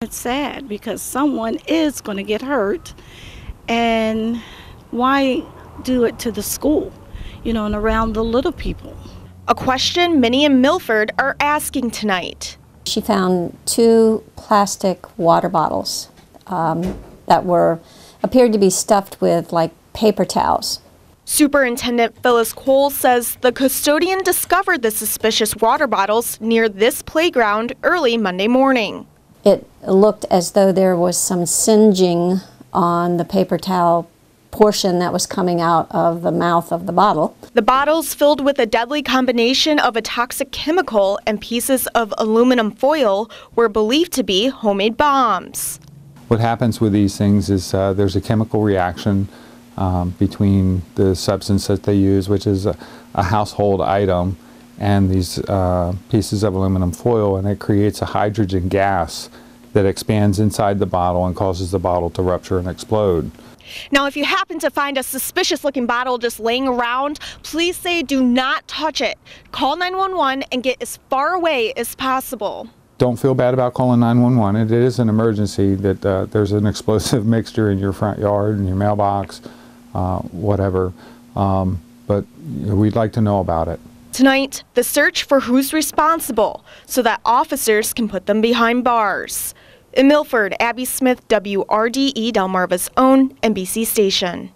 It's sad because someone is going to get hurt, and why do it to the school, you know, and around the little people? A question Minnie and Milford are asking tonight. She found two plastic water bottles um, that were appeared to be stuffed with like paper towels. Superintendent Phyllis Cole says the custodian discovered the suspicious water bottles near this playground early Monday morning it looked as though there was some singeing on the paper towel portion that was coming out of the mouth of the bottle. The bottle's filled with a deadly combination of a toxic chemical and pieces of aluminum foil were believed to be homemade bombs. What happens with these things is uh, there's a chemical reaction um, between the substance that they use, which is a, a household item, and these uh, pieces of aluminum foil and it creates a hydrogen gas that expands inside the bottle and causes the bottle to rupture and explode. Now, if you happen to find a suspicious looking bottle just laying around, please say do not touch it. Call 911 and get as far away as possible. Don't feel bad about calling 911. It is an emergency that uh, there's an explosive mixture in your front yard, in your mailbox, uh, whatever. Um, but we'd like to know about it. Tonight, the search for who's responsible so that officers can put them behind bars. In Milford, Abby Smith, WRDE Delmarva's own NBC station.